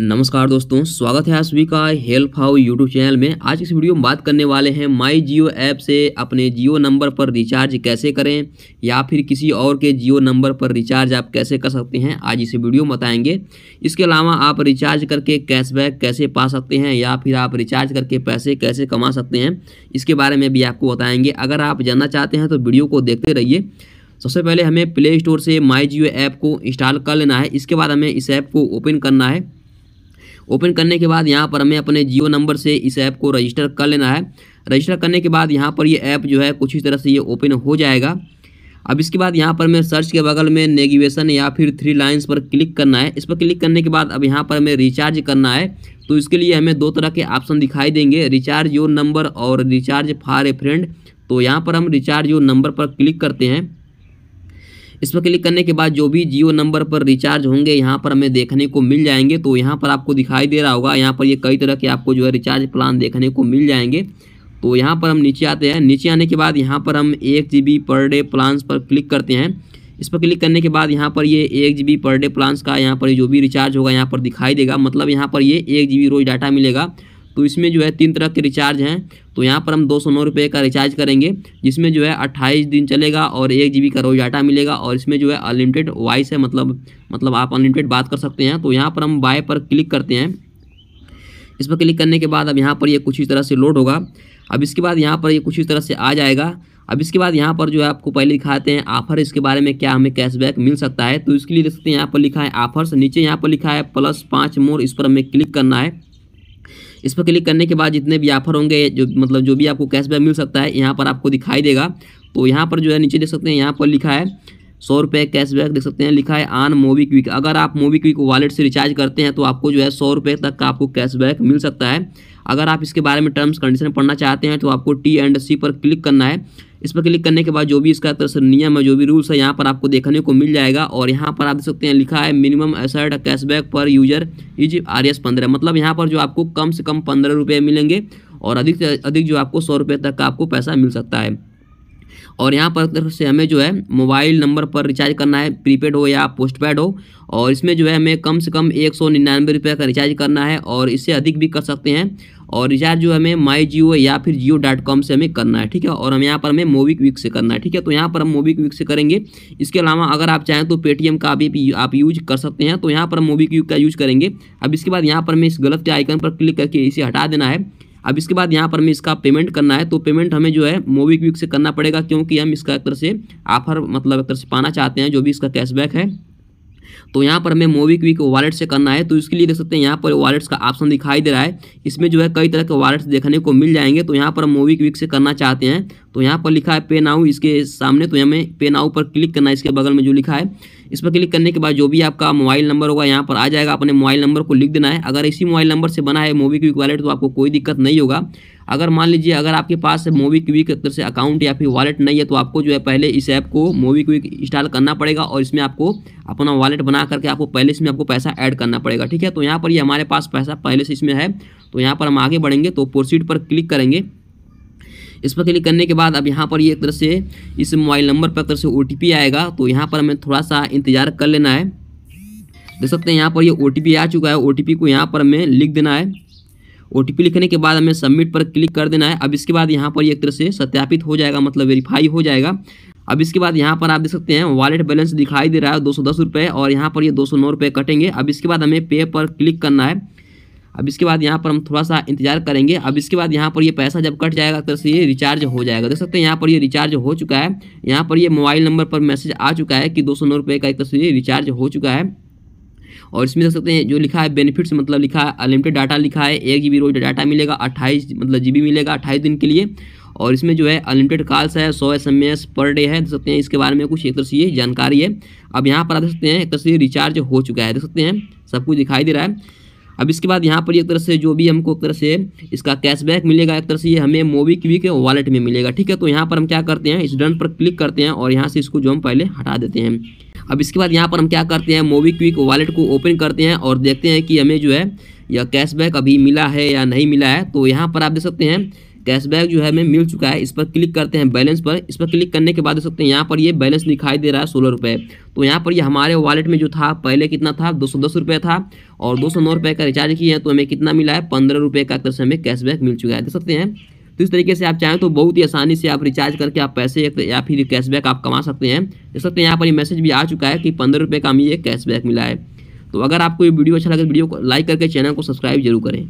नमस्कार दोस्तों स्वागत है आप सभी का हेल्प हाउ यूट्यूब चैनल में आज इस वीडियो में बात करने वाले हैं माई जियो ऐप से अपने जियो नंबर पर रिचार्ज कैसे करें या फिर किसी और के जियो नंबर पर रिचार्ज आप कैसे कर सकते हैं आज इसे वीडियो में बताएंगे इसके अलावा आप रिचार्ज करके कैशबैक कैसे पा सकते हैं या फिर आप रिचार्ज करके पैसे कैसे कमा सकते हैं इसके बारे में भी आपको बताएँगे अगर आप जानना चाहते हैं तो वीडियो को देखते रहिए सबसे पहले हमें प्ले स्टोर से माई जियो ऐप को इंस्टॉल कर लेना है इसके बाद हमें इस ऐप को ओपन करना है ओपन करने के बाद यहाँ पर हमें अपने जियो नंबर से इस ऐप को रजिस्टर कर लेना है रजिस्टर करने के बाद यहाँ पर ये ऐप जो है कुछ इस तरह से ये ओपन हो जाएगा अब इसके बाद यहाँ पर मैं सर्च के बगल में नेगिवेशन या फिर थ्री लाइन्स पर क्लिक करना है इस पर क्लिक करने के बाद अब यहाँ पर हमें रिचार्ज करना है तो इसके लिए हमें दो तरह के ऑप्शन दिखाई देंगे रिचार्ज योर नंबर और रिचार्ज फार ए फ्रेंड तो यहाँ पर हम रिचार्ज योर नंबर पर क्लिक करते हैं इस पर क्लिक करने के बाद जो भी जियो नंबर पर रिचार्ज होंगे यहाँ पर हमें देखने को मिल जाएंगे तो यहाँ पर आपको दिखाई दे रहा होगा यहाँ पर ये कई तरह के आपको जो है रिचार्ज प्लान देखने को मिल जाएंगे तो यहाँ पर हम नीचे आते हैं नीचे आने के बाद यहाँ पर हम एक जी पर डे प्लान्स पर क्लिक करते हैं इस पर क्लिक करने के बाद यहाँ पर ये एक जी पर डे प्लान्स का यहाँ पर जो भी रिचार्ज होगा यहाँ पर दिखाई देगा मतलब यहाँ पर ये एक जी रोज़ डाटा मिलेगा तो इसमें जो है तीन तरह के रिचार्ज हैं तो यहाँ पर हम दो सौ नौ रुपये का रिचार्ज करेंगे जिसमें जो है अट्ठाईस दिन चलेगा और एक जी का रोज डाटा मिलेगा और इसमें जो है अनलिमिटेड वॉइस है मतलब मतलब आप अनलिमिटेड बात कर सकते हैं तो यहाँ पर हम बाय पर क्लिक करते हैं इस पर क्लिक करने के बाद अब यहाँ पर ये यह कुछ इस तरह से लोड होगा अब इसके बाद यहाँ पर ये कुछ इस तरह से आ जाएगा अब इसके बाद यहाँ पर जो है आपको पहले दिखाते हैं ऑफर इसके बारे में क्या हमें कैशबैक मिल सकता है तो इसके लिए देख सकते हैं यहाँ पर लिखा है ऑफर्स नीचे यहाँ पर लिखा है प्लस पाँच मोर इस पर हमें क्लिक करना है इस पर क्लिक करने के बाद जितने भी ऑफर होंगे जो मतलब जो भी आपको कैशबैक मिल सकता है यहाँ पर आपको दिखाई देगा तो यहाँ पर जो है नीचे देख सकते हैं यहाँ पर लिखा है सौ रुपये कैशबैक देख सकते हैं लिखा है आन मोबी क्विक अगर आप मोबी क्विक वॉलेट से रिचार्ज करते हैं तो आपको जो है सौ रुपये तक का आपको कैशबैक मिल सकता है अगर आप इसके बारे में टर्म्स कंडीशन पढ़ना चाहते हैं तो आपको टी एंड सी पर क्लिक करना है इस पर क्लिक करने के बाद जो भी इसका तरह से नियम है जो भी रूल्स है यहाँ पर आपको देखने को मिल जाएगा और यहाँ पर आप देख सकते हैं लिखा है minimum assured cashback per user is R S पंद्रह मतलब यहाँ पर जो आपको कम से कम पंद्रह रुपये मिलेंगे और अधिक से अधिक जो आपको सौ रुपये तक का आपको पैसा मिल सकता है और यहाँ पर से हमें जो है मोबाइल नंबर पर रिचार्ज करना है प्रीपेड हो या पोस्टपेड हो और इसमें जो है हमें कम से कम एक सौ निन्यानवे रुपये का रिचार्ज करना है और इससे अधिक भी कर सकते हैं और रिचार्ज जो हमें माई जियो या फिर जियो डॉट कॉम से हमें करना है ठीक है और हम यहाँ पर हमें मोबिक वीक से करना है ठीक है तो यहाँ पर हम मोबिक से करेंगे इसके अलावा अगर आप चाहें तो पेटीएम का भी आप यूज कर सकते हैं तो यहाँ पर हम मोबिक वीक का यूज करेंगे अब इसके बाद यहाँ पर हमें इस गलत आइकन पर क्लिक करके इसे हटा देना है अब इसके बाद यहाँ पर हमें इसका पेमेंट करना है तो पेमेंट हमें जो है मोवी क्विक से करना पड़ेगा क्योंकि हम इसका एक तरह से ऑफर मतलब एक तरह से पाना चाहते हैं जो भी इसका कैशबैक है तो यहाँ पर हमें मोवी क्विक वॉलेट से करना है तो इसके लिए देख सकते हैं यहाँ पर वॉलेट्स का ऑप्शन दिखाई दे रहा है इसमें जो है कई तरह के वॉलेट्स देखने को मिल जाएंगे तो यहाँ पर हम मोवी क्विक से करना चाहते हैं तो यहाँ पर लिखा है पे नाउ इसके सामने तो हमें पे नाउ पर क्लिक करना है इसके बगल में जो लिखा है इस पर क्लिक करने के बाद जो भी आपका मोबाइल नंबर होगा यहाँ पर आ जाएगा अपने मोबाइल नंबर को लिख देना है अगर इसी मोबाइल नंबर से बना है मोबी क्विक वॉलेट तो आपको कोई दिक्कत नहीं होगा अगर मान लीजिए अगर आपके पास मोबी क्विक से अकाउंट या फिर वॉलेट नहीं है तो आपको जो है पहले इस ऐप को मोबी क्विक इंस्टॉल करना पड़ेगा और इसमें आपको अपना वॉलेट बना करके आपको पहले इसमें आपको पैसा ऐड करना पड़ेगा ठीक है तो यहाँ पर ये हमारे पास पैसा पहले से इसमें है तो यहाँ पर हम आगे बढ़ेंगे तो प्रोसीड पर क्लिक करेंगे इस पर क्लिक करने के बाद अब यहाँ पर ये एक तरह से इस मोबाइल नंबर पर एक तरह से ओ आएगा तो यहाँ पर हमें थोड़ा सा इंतज़ार कर लेना है देख सकते हैं यहाँ पर ये ओ आ चुका है ओ को यहाँ पर हमें लिख देना है ओ लिखने के बाद हमें सबमिट पर क्लिक कर देना है अब इसके बाद यहाँ पर एक तरह से सत्यापित हो जाएगा मतलब वेरीफाई हो जाएगा अब इसके बाद यहाँ पर आप देख सकते हैं वॉलेट बैलेंस दिखाई दे रहा है दो सौ और यहाँ पर ये दो सौ कटेंगे अब इसके बाद हमें पे पर क्लिक करना है अब इसके बाद यहाँ पर हम थोड़ा सा इंतजार करेंगे अब इसके बाद यहाँ पर ये पैसा जब कट जाएगा तो ये रिचार्ज हो जाएगा देख सकते हैं यहाँ पर ये रिचार्ज हो चुका है यहाँ पर ये मोबाइल नंबर पर मैसेज आ चुका है कि दो सौ का एक तस्वीर रिचार्ज हो चुका है और इसमें देख सकते हैं जो लिखा है बेनिफिट्स मतलब लिखा है अनलिमिटेड डाटा लिखा है एक जी रोज डाटा मिलेगा अट्ठाईस मतलब जी मिलेगा अट्ठाईस दिन के लिए और इसमें जो है अनलिमिटेड कॉल्स है सौ S M S per day है देख सकते हैं इसके बारे में कुछ एक तरह से ये जानकारी है अब यहाँ पर आ देख सकते हैं एक तरह से रिचार्ज हो चुका है देख सकते हैं सब कुछ दिखाई दे रहा है अब इसके बाद यहाँ पर एक तरह से जो भी हमको एक तरह से इसका कैशबैक मिलेगा एक तरह से ये हमें मोबी क्विक वॉलेट में मिलेगा ठीक है तो यहाँ पर हम क्या करते हैं इस डन पर क्लिक करते हैं और यहाँ से इसको जो हम पहले हटा देते हैं अब इसके बाद यहाँ पर हम क्या करते हैं मोबी क्विक वॉलेट को ओपन करते हैं और देखते हैं कि हमें जो है यह कैशबैक अभी मिला है या नहीं मिला है तो यहाँ पर आप देख सकते हैं कैशबैक जो है हमें मिल चुका है इस पर क्लिक करते हैं बैलेंस पर इस पर क्लिक करने के बाद देख सकते हैं यहाँ पर ये बैलेंस दिखाई दे रहा है सोलह रुपये तो यहाँ पर ये हमारे वॉलेट में जो था पहले कितना था दो सौ दस रुपये था और दो सौ नौ रुपये का रिचार्ज किए हैं तो हमें कितना मिला है पंद्रह रुपये का तरफ से हमें कैशबैक मिल चुका है देख सकते हैं तो इस तरीके से आप चाहें तो बहुत ही आसानी से आप रिचार्ज करके आप पैसे या फिर कैशबैक आप कमा सकते हैं देख सकते हैं यहाँ पर ये मैसेज भी आ चुका है कि पंद्रह रुपये का हमें ये कैशबैक मिला है तो अगर आपको ये वीडियो अच्छा लगे तो वीडियो को लाइक करके चैनल को सब्सक्राइब जरूर करें